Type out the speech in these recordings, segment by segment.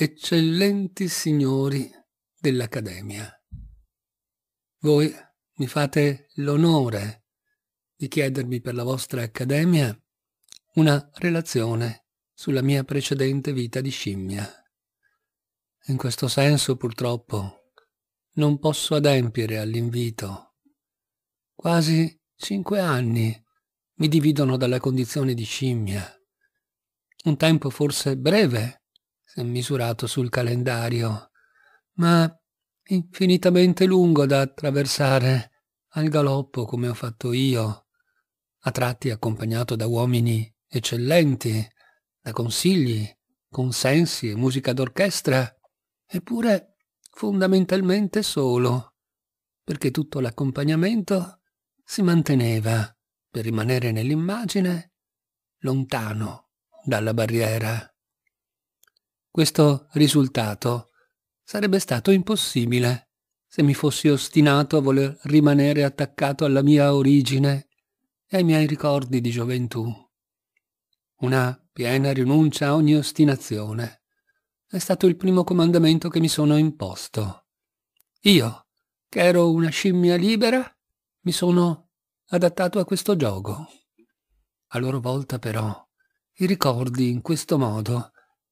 eccellenti signori dell'Accademia. Voi mi fate l'onore di chiedermi per la vostra Accademia una relazione sulla mia precedente vita di scimmia. In questo senso, purtroppo, non posso adempiere all'invito. Quasi cinque anni mi dividono dalla condizione di scimmia. Un tempo forse breve misurato sul calendario, ma infinitamente lungo da attraversare al galoppo come ho fatto io, a tratti accompagnato da uomini eccellenti, da consigli, consensi e musica d'orchestra, eppure fondamentalmente solo, perché tutto l'accompagnamento si manteneva, per rimanere nell'immagine, lontano dalla barriera. Questo risultato sarebbe stato impossibile se mi fossi ostinato a voler rimanere attaccato alla mia origine e ai miei ricordi di gioventù. Una piena rinuncia a ogni ostinazione è stato il primo comandamento che mi sono imposto. Io, che ero una scimmia libera, mi sono adattato a questo gioco. A loro volta però, i ricordi in questo modo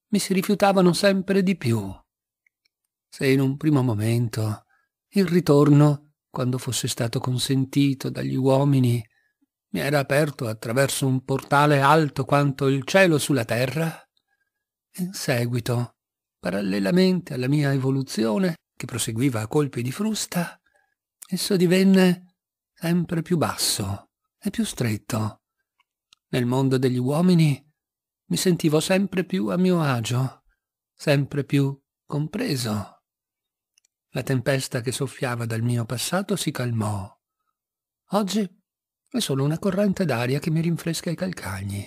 mi si rifiutavano sempre di più. Se in un primo momento il ritorno, quando fosse stato consentito dagli uomini, mi era aperto attraverso un portale alto quanto il cielo sulla terra, in seguito, parallelamente alla mia evoluzione, che proseguiva a colpi di frusta, esso divenne sempre più basso e più stretto. Nel mondo degli uomini mi sentivo sempre più a mio agio, sempre più compreso. La tempesta che soffiava dal mio passato si calmò. Oggi è solo una corrente d'aria che mi rinfresca i calcagni.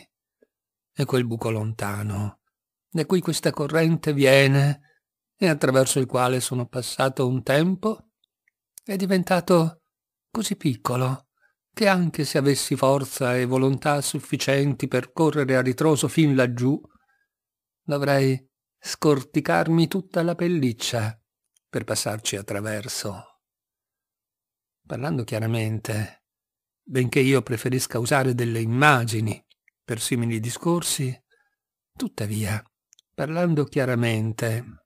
E quel buco lontano, da cui questa corrente viene e attraverso il quale sono passato un tempo, è diventato così piccolo che anche se avessi forza e volontà sufficienti per correre a ritroso fin laggiù, dovrei scorticarmi tutta la pelliccia per passarci attraverso. Parlando chiaramente, benché io preferisca usare delle immagini per simili discorsi, tuttavia, parlando chiaramente,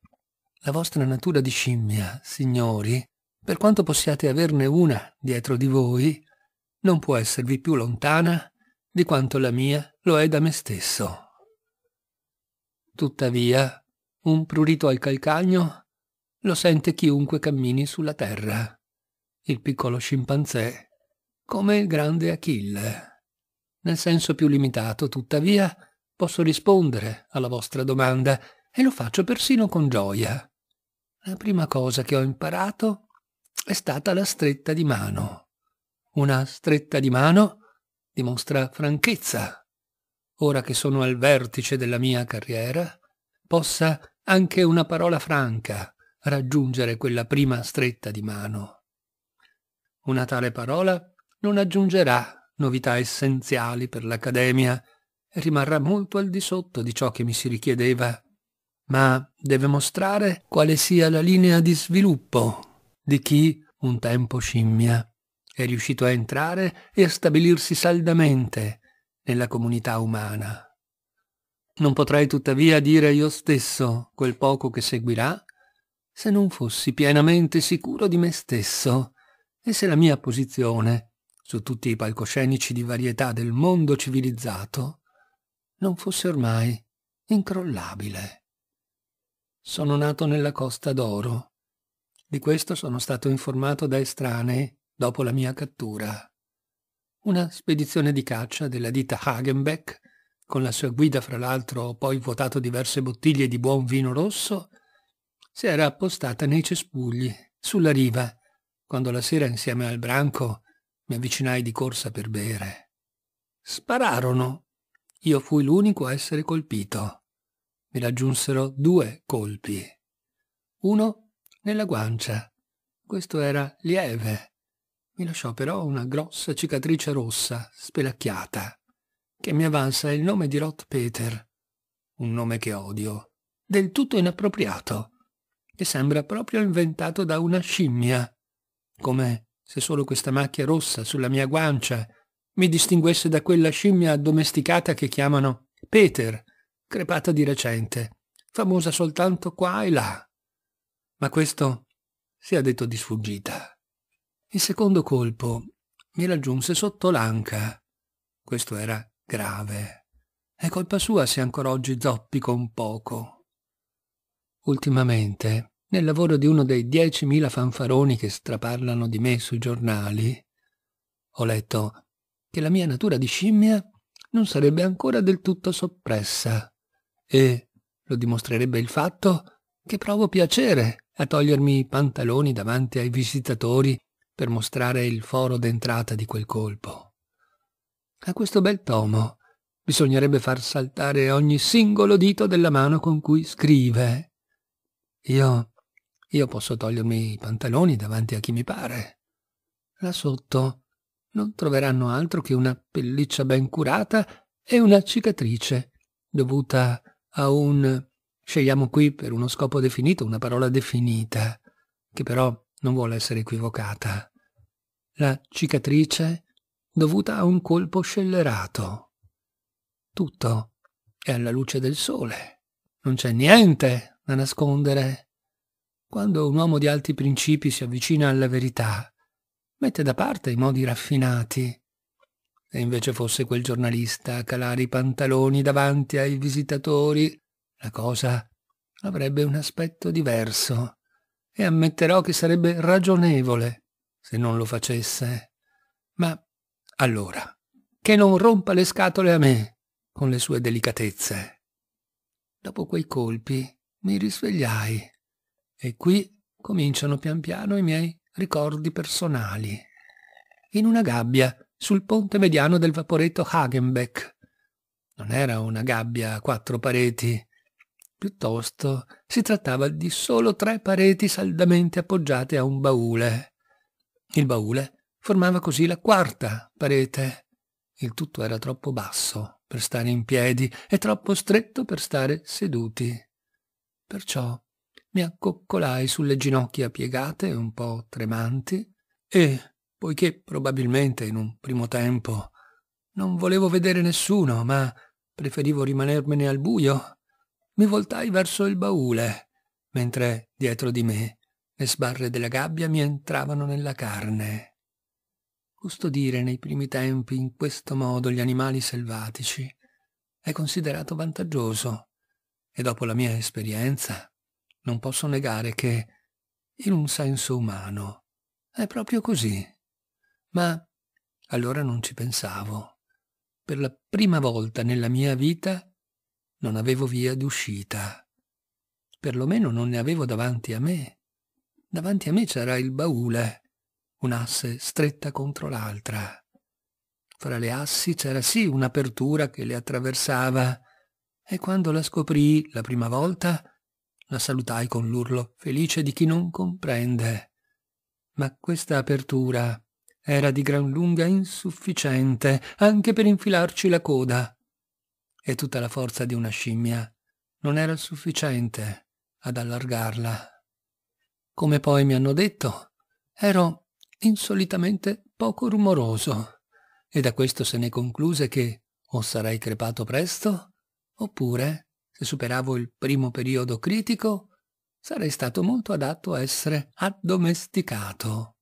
la vostra natura di scimmia, signori, per quanto possiate averne una dietro di voi, non può esservi più lontana di quanto la mia lo è da me stesso. Tuttavia, un prurito al calcagno lo sente chiunque cammini sulla terra, il piccolo scimpanzé, come il grande Achille. Nel senso più limitato, tuttavia, posso rispondere alla vostra domanda e lo faccio persino con gioia. La prima cosa che ho imparato è stata la stretta di mano. Una stretta di mano dimostra franchezza. Ora che sono al vertice della mia carriera, possa anche una parola franca raggiungere quella prima stretta di mano. Una tale parola non aggiungerà novità essenziali per l'Accademia e rimarrà molto al di sotto di ciò che mi si richiedeva, ma deve mostrare quale sia la linea di sviluppo di chi un tempo scimmia è riuscito a entrare e a stabilirsi saldamente nella comunità umana. Non potrei tuttavia dire io stesso quel poco che seguirà se non fossi pienamente sicuro di me stesso e se la mia posizione su tutti i palcoscenici di varietà del mondo civilizzato non fosse ormai incrollabile. Sono nato nella Costa d'Oro. Di questo sono stato informato da estranei dopo la mia cattura. Una spedizione di caccia della ditta Hagenbeck, con la sua guida fra l'altro ho poi vuotato diverse bottiglie di buon vino rosso, si era appostata nei cespugli, sulla riva, quando la sera insieme al branco mi avvicinai di corsa per bere. Spararono. Io fui l'unico a essere colpito. Mi raggiunsero due colpi. Uno nella guancia. Questo era lieve, mi lasciò però una grossa cicatrice rossa, spelacchiata, che mi avanza il nome di Roth Peter, un nome che odio, del tutto inappropriato, che sembra proprio inventato da una scimmia, come se solo questa macchia rossa sulla mia guancia mi distinguesse da quella scimmia addomesticata che chiamano Peter, crepata di recente, famosa soltanto qua e là. Ma questo si è detto di sfuggita. Il secondo colpo mi raggiunse sotto l'anca. Questo era grave. È colpa sua se ancora oggi zoppico un poco. Ultimamente, nel lavoro di uno dei 10.000 fanfaroni che straparlano di me sui giornali, ho letto che la mia natura di scimmia non sarebbe ancora del tutto soppressa e lo dimostrerebbe il fatto che provo piacere a togliermi i pantaloni davanti ai visitatori per mostrare il foro d'entrata di quel colpo. A questo bel tomo bisognerebbe far saltare ogni singolo dito della mano con cui scrive. Io... io posso togliermi i pantaloni davanti a chi mi pare. Là sotto non troveranno altro che una pelliccia ben curata e una cicatrice dovuta a un... scegliamo qui per uno scopo definito una parola definita, che però non vuole essere equivocata. La cicatrice dovuta a un colpo scellerato. Tutto è alla luce del sole. Non c'è niente da nascondere. Quando un uomo di alti principi si avvicina alla verità, mette da parte i modi raffinati. Se invece fosse quel giornalista a calare i pantaloni davanti ai visitatori, la cosa avrebbe un aspetto diverso e ammetterò che sarebbe ragionevole se non lo facesse. Ma allora, che non rompa le scatole a me con le sue delicatezze. Dopo quei colpi mi risvegliai e qui cominciano pian piano i miei ricordi personali. In una gabbia sul ponte mediano del vaporetto Hagenbeck. Non era una gabbia a quattro pareti, Piuttosto si trattava di solo tre pareti saldamente appoggiate a un baule. Il baule formava così la quarta parete. Il tutto era troppo basso per stare in piedi e troppo stretto per stare seduti. Perciò mi accoccolai sulle ginocchia piegate e un po' tremanti e, poiché probabilmente in un primo tempo non volevo vedere nessuno, ma preferivo rimanermene al buio, mi voltai verso il baule, mentre dietro di me le sbarre della gabbia mi entravano nella carne. Custodire nei primi tempi in questo modo gli animali selvatici è considerato vantaggioso e dopo la mia esperienza non posso negare che, in un senso umano, è proprio così. Ma allora non ci pensavo. Per la prima volta nella mia vita non avevo via d'uscita. Perlomeno non ne avevo davanti a me. Davanti a me c'era il baule, un'asse stretta contro l'altra. Fra le assi c'era sì un'apertura che le attraversava, e quando la scoprii la prima volta, la salutai con l'urlo felice di chi non comprende. Ma questa apertura era di gran lunga insufficiente anche per infilarci la coda e tutta la forza di una scimmia non era sufficiente ad allargarla. Come poi mi hanno detto, ero insolitamente poco rumoroso e da questo se ne concluse che o sarei crepato presto, oppure, se superavo il primo periodo critico, sarei stato molto adatto a essere addomesticato.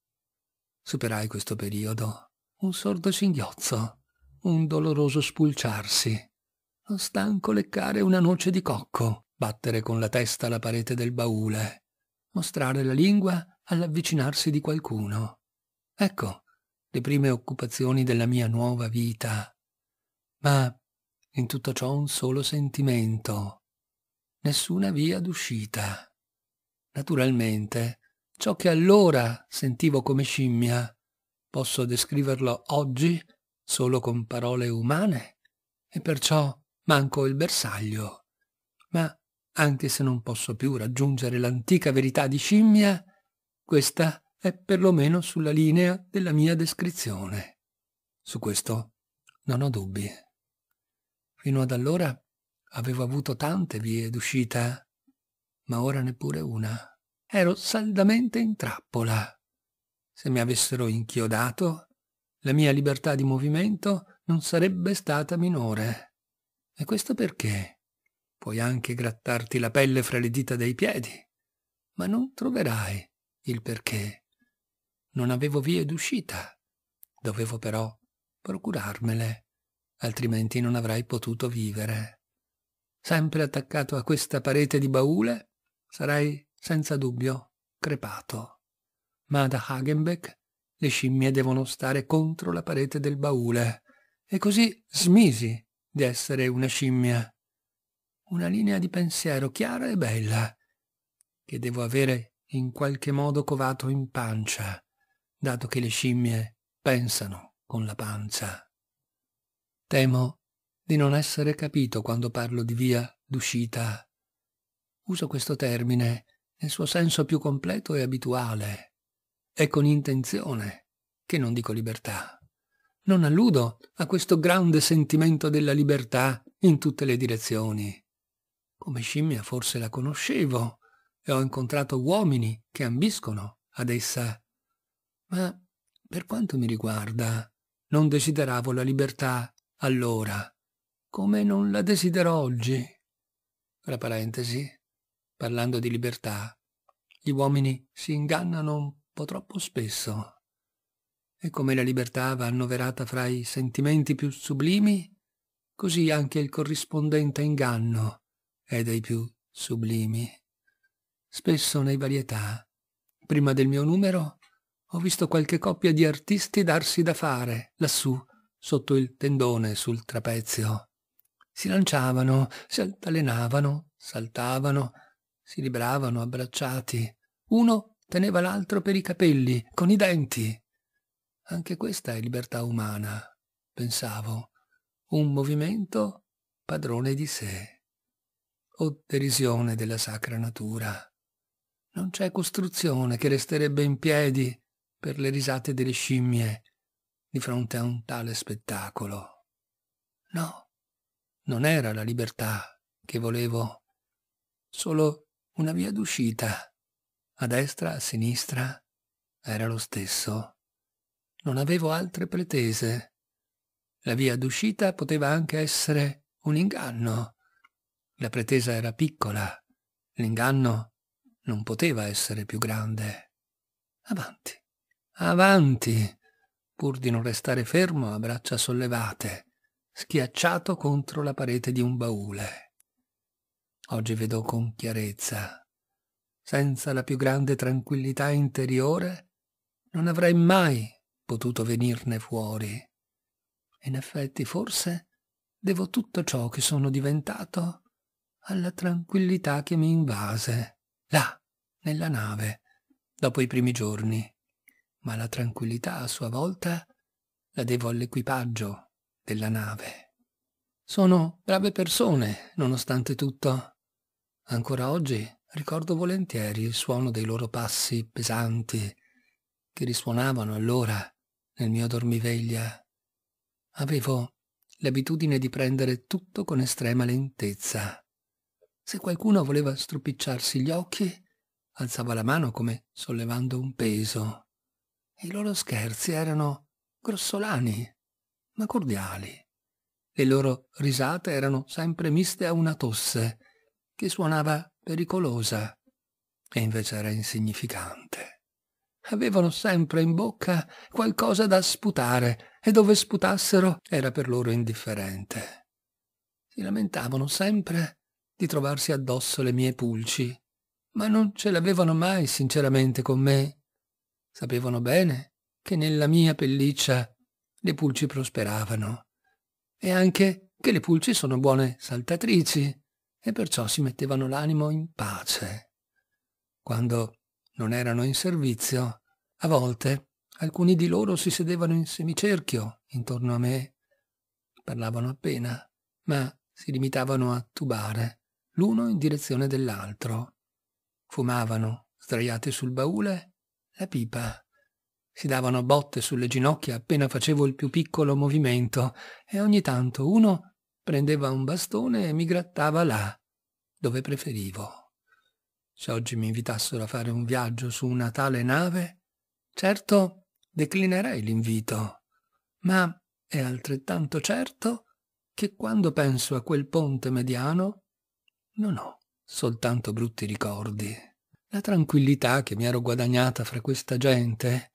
Superai questo periodo, un sordo singhiozzo, un doloroso spulciarsi stanco leccare una noce di cocco, battere con la testa la parete del baule, mostrare la lingua all'avvicinarsi di qualcuno. Ecco le prime occupazioni della mia nuova vita. Ma in tutto ciò un solo sentimento. Nessuna via d'uscita. Naturalmente, ciò che allora sentivo come scimmia, posso descriverlo oggi solo con parole umane e perciò manco il bersaglio. Ma anche se non posso più raggiungere l'antica verità di scimmia, questa è perlomeno sulla linea della mia descrizione. Su questo non ho dubbi. Fino ad allora avevo avuto tante vie d'uscita, ma ora neppure una. Ero saldamente in trappola. Se mi avessero inchiodato, la mia libertà di movimento non sarebbe stata minore. E questo perché? Puoi anche grattarti la pelle fra le dita dei piedi, ma non troverai il perché. Non avevo vie d'uscita. Dovevo però procurarmele, altrimenti non avrei potuto vivere. Sempre attaccato a questa parete di baule, sarei senza dubbio crepato. Ma da Hagenbeck le scimmie devono stare contro la parete del baule. E così smisi di essere una scimmia. Una linea di pensiero chiara e bella, che devo avere in qualche modo covato in pancia, dato che le scimmie pensano con la pancia. Temo di non essere capito quando parlo di via d'uscita. Uso questo termine nel suo senso più completo e abituale, e con intenzione, che non dico libertà non alludo a questo grande sentimento della libertà in tutte le direzioni. Come scimmia forse la conoscevo e ho incontrato uomini che ambiscono ad essa. Ma per quanto mi riguarda, non desideravo la libertà allora, come non la desidero oggi. Tra parentesi, parlando di libertà, gli uomini si ingannano un po' troppo spesso. E come la libertà va annoverata fra i sentimenti più sublimi, così anche il corrispondente inganno è dei più sublimi. Spesso nei varietà, prima del mio numero, ho visto qualche coppia di artisti darsi da fare, lassù, sotto il tendone sul trapezio. Si lanciavano, si altalenavano, saltavano, si libravano abbracciati. Uno teneva l'altro per i capelli, con i denti, anche questa è libertà umana, pensavo. Un movimento padrone di sé. O derisione della sacra natura. Non c'è costruzione che resterebbe in piedi per le risate delle scimmie di fronte a un tale spettacolo. No, non era la libertà che volevo, solo una via d'uscita. A destra, a sinistra, era lo stesso. Non avevo altre pretese. La via d'uscita poteva anche essere un inganno. La pretesa era piccola, l'inganno non poteva essere più grande. Avanti, avanti, pur di non restare fermo a braccia sollevate, schiacciato contro la parete di un baule. Oggi vedo con chiarezza. Senza la più grande tranquillità interiore non avrei mai potuto venirne fuori. In effetti, forse devo tutto ciò che sono diventato alla tranquillità che mi invase, là, nella nave, dopo i primi giorni. Ma la tranquillità, a sua volta, la devo all'equipaggio della nave. Sono brave persone, nonostante tutto. Ancora oggi ricordo volentieri il suono dei loro passi pesanti che risuonavano allora nel mio dormiveglia, avevo l'abitudine di prendere tutto con estrema lentezza. Se qualcuno voleva stropicciarsi gli occhi, alzava la mano come sollevando un peso. I loro scherzi erano grossolani, ma cordiali. Le loro risate erano sempre miste a una tosse, che suonava pericolosa e invece era insignificante. Avevano sempre in bocca qualcosa da sputare e dove sputassero era per loro indifferente. Si lamentavano sempre di trovarsi addosso le mie pulci, ma non ce l'avevano mai sinceramente con me. Sapevano bene che nella mia pelliccia le pulci prosperavano e anche che le pulci sono buone saltatrici e perciò si mettevano l'animo in pace. Quando non erano in servizio, a volte alcuni di loro si sedevano in semicerchio intorno a me. Parlavano appena, ma si limitavano a tubare, l'uno in direzione dell'altro. Fumavano, sdraiati sul baule, la pipa. Si davano botte sulle ginocchia appena facevo il più piccolo movimento e ogni tanto uno prendeva un bastone e mi grattava là, dove preferivo. Se oggi mi invitassero a fare un viaggio su una tale nave, certo declinerei l'invito, ma è altrettanto certo che quando penso a quel ponte mediano non ho soltanto brutti ricordi. La tranquillità che mi ero guadagnata fra questa gente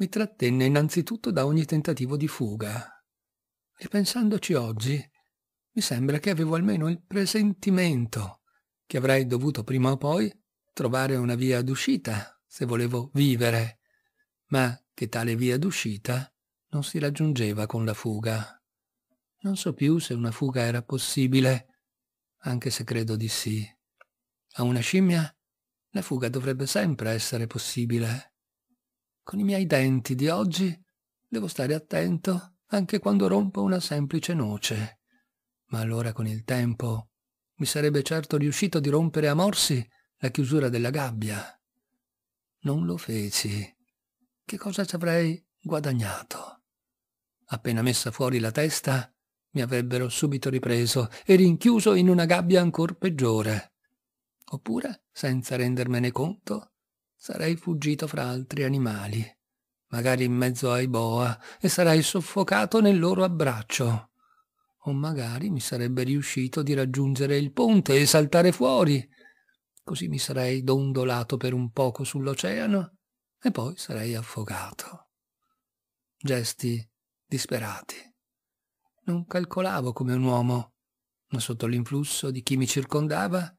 mi trattenne innanzitutto da ogni tentativo di fuga. Ripensandoci oggi, mi sembra che avevo almeno il presentimento che avrei dovuto prima o poi trovare una via d'uscita se volevo vivere, ma che tale via d'uscita non si raggiungeva con la fuga. Non so più se una fuga era possibile, anche se credo di sì. A una scimmia la fuga dovrebbe sempre essere possibile. Con i miei denti di oggi devo stare attento anche quando rompo una semplice noce. Ma allora con il tempo mi sarebbe certo riuscito di rompere a morsi la chiusura della gabbia. Non lo feci. Che cosa ci avrei guadagnato? Appena messa fuori la testa, mi avrebbero subito ripreso e rinchiuso in una gabbia ancor peggiore. Oppure, senza rendermene conto, sarei fuggito fra altri animali, magari in mezzo ai boa, e sarei soffocato nel loro abbraccio. O magari mi sarebbe riuscito di raggiungere il ponte e saltare fuori, Così mi sarei dondolato per un poco sull'oceano e poi sarei affogato. Gesti disperati. Non calcolavo come un uomo, ma sotto l'influsso di chi mi circondava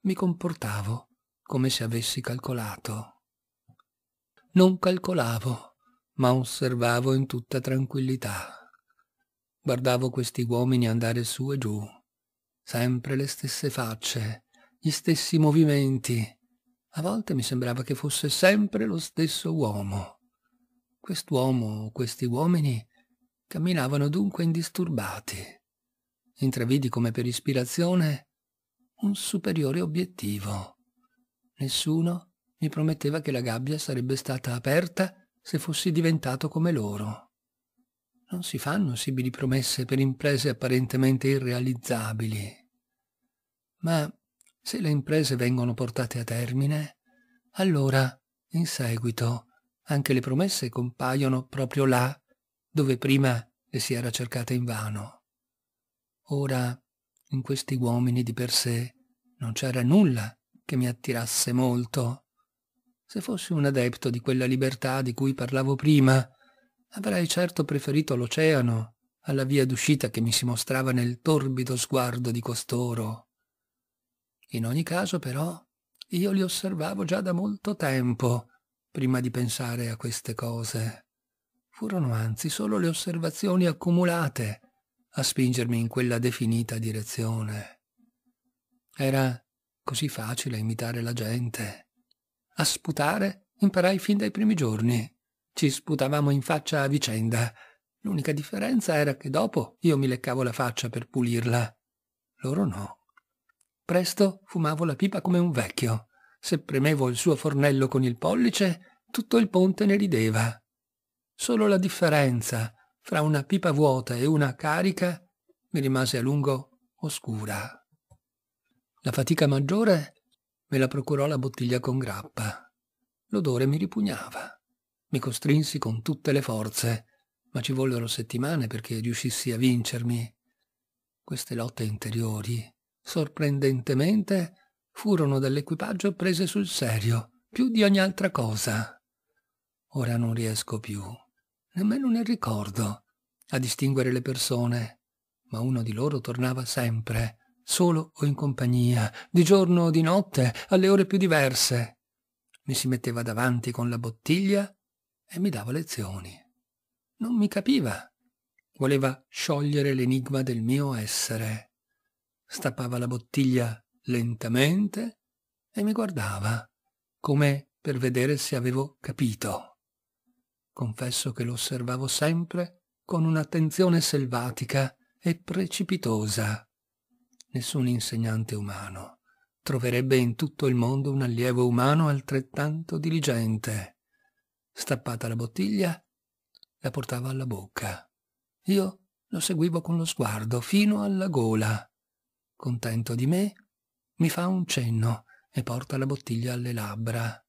mi comportavo come se avessi calcolato. Non calcolavo, ma osservavo in tutta tranquillità. Guardavo questi uomini andare su e giù, sempre le stesse facce, gli stessi movimenti. A volte mi sembrava che fosse sempre lo stesso uomo. Quest'uomo o questi uomini camminavano dunque indisturbati. Intravidi come per ispirazione un superiore obiettivo. Nessuno mi prometteva che la gabbia sarebbe stata aperta se fossi diventato come loro. Non si fanno simili promesse per imprese apparentemente irrealizzabili. Ma se le imprese vengono portate a termine, allora, in seguito, anche le promesse compaiono proprio là, dove prima le si era cercate invano. Ora, in questi uomini di per sé, non c'era nulla che mi attirasse molto. Se fossi un adepto di quella libertà di cui parlavo prima, avrei certo preferito l'oceano alla via d'uscita che mi si mostrava nel torbido sguardo di costoro. In ogni caso, però, io li osservavo già da molto tempo, prima di pensare a queste cose. Furono anzi solo le osservazioni accumulate a spingermi in quella definita direzione. Era così facile imitare la gente. A sputare imparai fin dai primi giorni. Ci sputavamo in faccia a vicenda. L'unica differenza era che dopo io mi leccavo la faccia per pulirla. Loro no. Presto fumavo la pipa come un vecchio. Se premevo il suo fornello con il pollice, tutto il ponte ne rideva. Solo la differenza fra una pipa vuota e una carica mi rimase a lungo oscura. La fatica maggiore me la procurò la bottiglia con grappa. L'odore mi ripugnava. Mi costrinsi con tutte le forze, ma ci vollero settimane perché riuscissi a vincermi. Queste lotte interiori Sorprendentemente, furono dall'equipaggio prese sul serio, più di ogni altra cosa. Ora non riesco più, nemmeno nel ricordo, a distinguere le persone, ma uno di loro tornava sempre, solo o in compagnia, di giorno o di notte, alle ore più diverse. Mi si metteva davanti con la bottiglia e mi dava lezioni. Non mi capiva. Voleva sciogliere l'enigma del mio essere stappava la bottiglia lentamente e mi guardava, come per vedere se avevo capito. Confesso che lo osservavo sempre con un'attenzione selvatica e precipitosa. Nessun insegnante umano troverebbe in tutto il mondo un allievo umano altrettanto diligente. Stappata la bottiglia, la portava alla bocca. Io lo seguivo con lo sguardo fino alla gola contento di me, mi fa un cenno e porta la bottiglia alle labbra.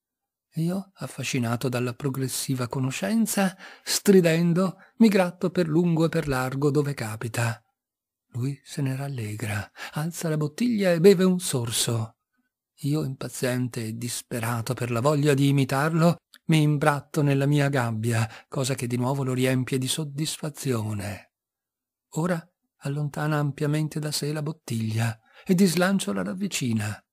Io, affascinato dalla progressiva conoscenza, stridendo, mi gratto per lungo e per largo dove capita. Lui se ne rallegra, alza la bottiglia e beve un sorso. Io, impaziente e disperato per la voglia di imitarlo, mi imbratto nella mia gabbia, cosa che di nuovo lo riempie di soddisfazione. Ora allontana ampiamente da sé la bottiglia e di slancio la ravvicina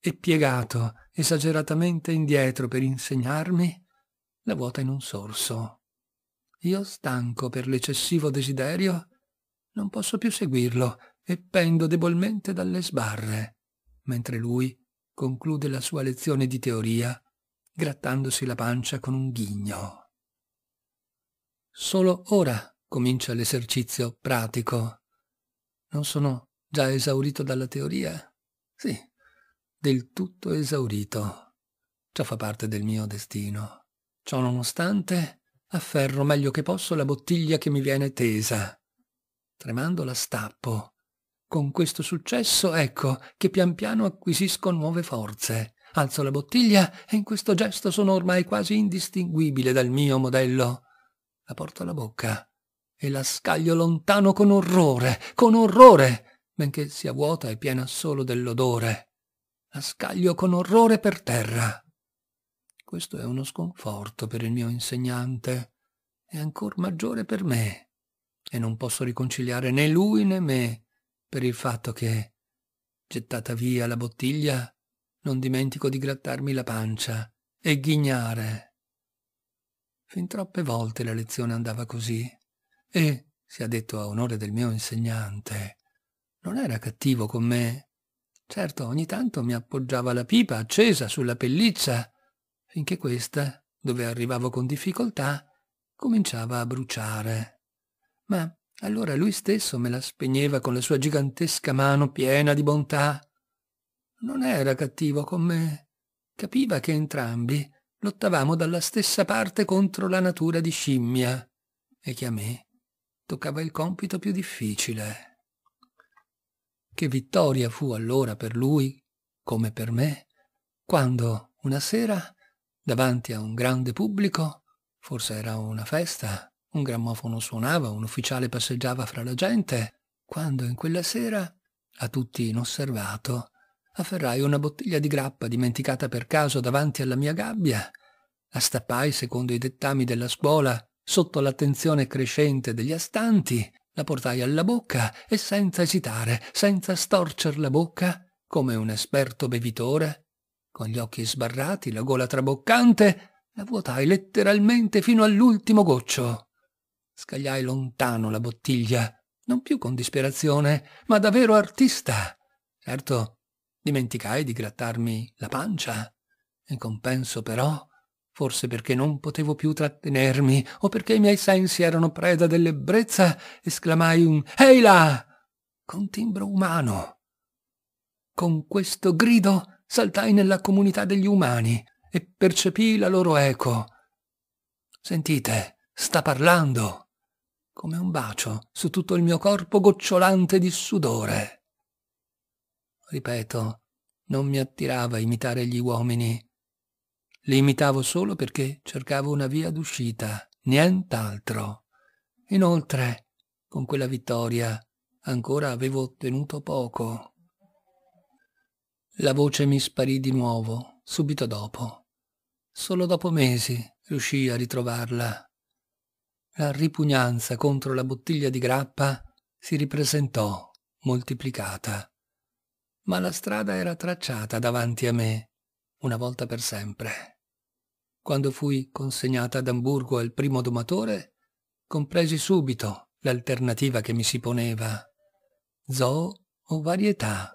e piegato esageratamente indietro per insegnarmi, la vuota in un sorso. Io stanco per l'eccessivo desiderio, non posso più seguirlo e pendo debolmente dalle sbarre, mentre lui conclude la sua lezione di teoria grattandosi la pancia con un ghigno. Solo ora comincia l'esercizio pratico non sono già esaurito dalla teoria? Sì, del tutto esaurito. Ciò fa parte del mio destino. Ciò nonostante, afferro meglio che posso la bottiglia che mi viene tesa. Tremando la stappo. Con questo successo, ecco, che pian piano acquisisco nuove forze. Alzo la bottiglia e in questo gesto sono ormai quasi indistinguibile dal mio modello. La porto alla bocca e la scaglio lontano con orrore, con orrore, benché sia vuota e piena solo dell'odore. La scaglio con orrore per terra. Questo è uno sconforto per il mio insegnante, e ancor maggiore per me, e non posso riconciliare né lui né me per il fatto che, gettata via la bottiglia, non dimentico di grattarmi la pancia e ghignare. Fin troppe volte la lezione andava così. E, sia detto a onore del mio insegnante, non era cattivo con me. Certo, ogni tanto mi appoggiava la pipa accesa sulla pelliccia, finché questa, dove arrivavo con difficoltà, cominciava a bruciare. Ma allora lui stesso me la spegneva con la sua gigantesca mano piena di bontà. Non era cattivo con me. Capiva che entrambi lottavamo dalla stessa parte contro la natura di scimmia e che a me toccava il compito più difficile. Che vittoria fu allora per lui, come per me, quando una sera, davanti a un grande pubblico, forse era una festa, un grammofono suonava, un ufficiale passeggiava fra la gente, quando in quella sera, a tutti inosservato, afferrai una bottiglia di grappa dimenticata per caso davanti alla mia gabbia, la stappai secondo i dettami della scuola Sotto l'attenzione crescente degli astanti, la portai alla bocca e senza esitare, senza storcer la bocca, come un esperto bevitore, con gli occhi sbarrati, la gola traboccante, la vuotai letteralmente fino all'ultimo goccio. Scagliai lontano la bottiglia, non più con disperazione, ma da vero artista. Certo, dimenticai di grattarmi la pancia. In compenso, però, forse perché non potevo più trattenermi o perché i miei sensi erano preda dell'ebbrezza, esclamai un Ehi là! con timbro umano. Con questo grido saltai nella comunità degli umani e percepii la loro eco. Sentite, sta parlando, come un bacio su tutto il mio corpo gocciolante di sudore. Ripeto, non mi attirava imitare gli uomini li imitavo solo perché cercavo una via d'uscita, nient'altro. Inoltre, con quella vittoria, ancora avevo ottenuto poco. La voce mi sparì di nuovo, subito dopo. Solo dopo mesi riuscii a ritrovarla. La ripugnanza contro la bottiglia di grappa si ripresentò, moltiplicata. Ma la strada era tracciata davanti a me, una volta per sempre. Quando fui consegnata ad Amburgo al primo domatore, compresi subito l'alternativa che mi si poneva. Zoo o varietà?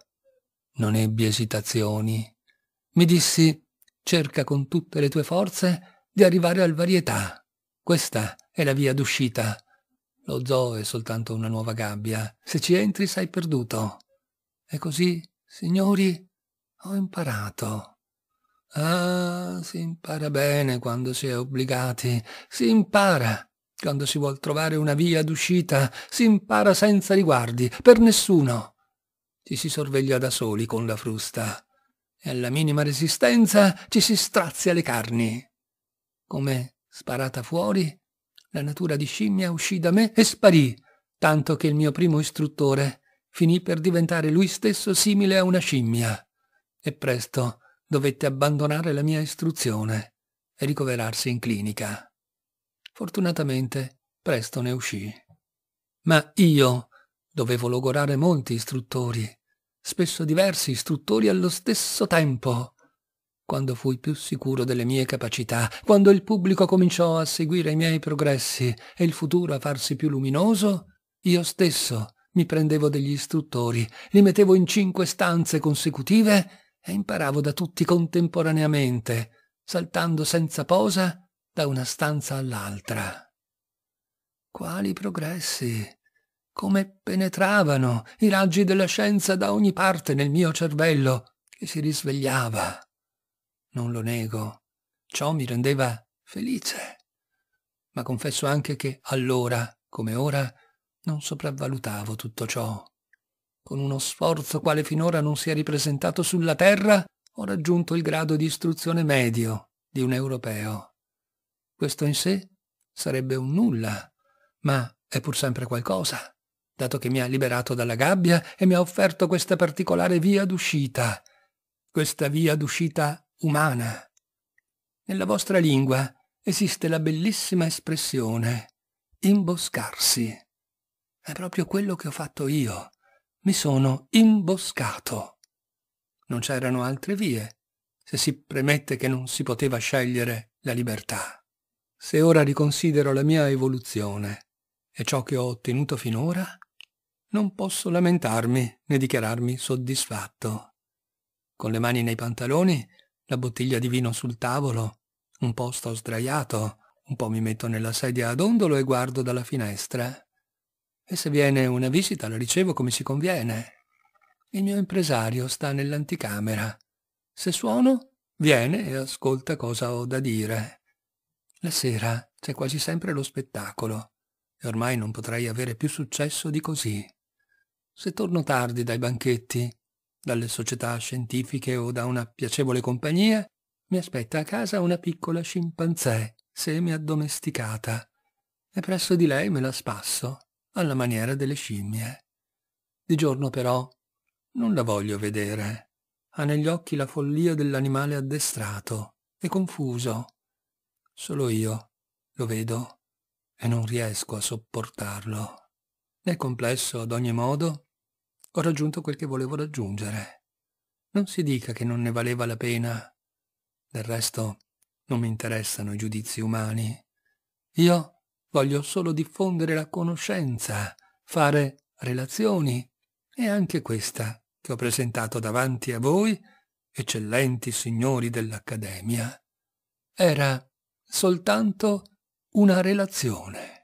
Non ebbi esitazioni. Mi dissi, cerca con tutte le tue forze di arrivare al varietà. Questa è la via d'uscita. Lo zoo è soltanto una nuova gabbia. Se ci entri sei perduto. E così, signori, ho imparato. Ah, si impara bene quando si è obbligati, si impara quando si vuol trovare una via d'uscita, si impara senza riguardi, per nessuno. Ci si sorveglia da soli con la frusta e alla minima resistenza ci si strazia le carni. Come sparata fuori, la natura di scimmia uscì da me e sparì, tanto che il mio primo istruttore finì per diventare lui stesso simile a una scimmia. E presto dovette abbandonare la mia istruzione e ricoverarsi in clinica. Fortunatamente presto ne uscì. Ma io dovevo logorare molti istruttori, spesso diversi istruttori allo stesso tempo. Quando fui più sicuro delle mie capacità, quando il pubblico cominciò a seguire i miei progressi e il futuro a farsi più luminoso, io stesso mi prendevo degli istruttori, li mettevo in cinque stanze consecutive e imparavo da tutti contemporaneamente, saltando senza posa da una stanza all'altra. Quali progressi! Come penetravano i raggi della scienza da ogni parte nel mio cervello che si risvegliava. Non lo nego, ciò mi rendeva felice. Ma confesso anche che allora, come ora, non sopravvalutavo tutto ciò con uno sforzo quale finora non si è ripresentato sulla Terra, ho raggiunto il grado di istruzione medio di un europeo. Questo in sé sarebbe un nulla, ma è pur sempre qualcosa, dato che mi ha liberato dalla gabbia e mi ha offerto questa particolare via d'uscita, questa via d'uscita umana. Nella vostra lingua esiste la bellissima espressione imboscarsi. È proprio quello che ho fatto io. Mi sono imboscato. Non c'erano altre vie, se si premette che non si poteva scegliere la libertà. Se ora riconsidero la mia evoluzione e ciò che ho ottenuto finora, non posso lamentarmi né dichiararmi soddisfatto. Con le mani nei pantaloni, la bottiglia di vino sul tavolo, un posto sdraiato, un po' mi metto nella sedia ad ondolo e guardo dalla finestra. E se viene una visita la ricevo come si conviene. Il mio impresario sta nell'anticamera. Se suono, viene e ascolta cosa ho da dire. La sera c'è quasi sempre lo spettacolo e ormai non potrei avere più successo di così. Se torno tardi dai banchetti, dalle società scientifiche o da una piacevole compagnia, mi aspetta a casa una piccola scimpanzé, semi addomesticata, e presso di lei me la spasso alla maniera delle scimmie. Di giorno però non la voglio vedere. Ha negli occhi la follia dell'animale addestrato e confuso. Solo io lo vedo e non riesco a sopportarlo. Nel complesso, ad ogni modo, ho raggiunto quel che volevo raggiungere. Non si dica che non ne valeva la pena. Del resto, non mi interessano i giudizi umani. Io voglio solo diffondere la conoscenza, fare relazioni. E anche questa che ho presentato davanti a voi, eccellenti signori dell'Accademia, era soltanto una relazione.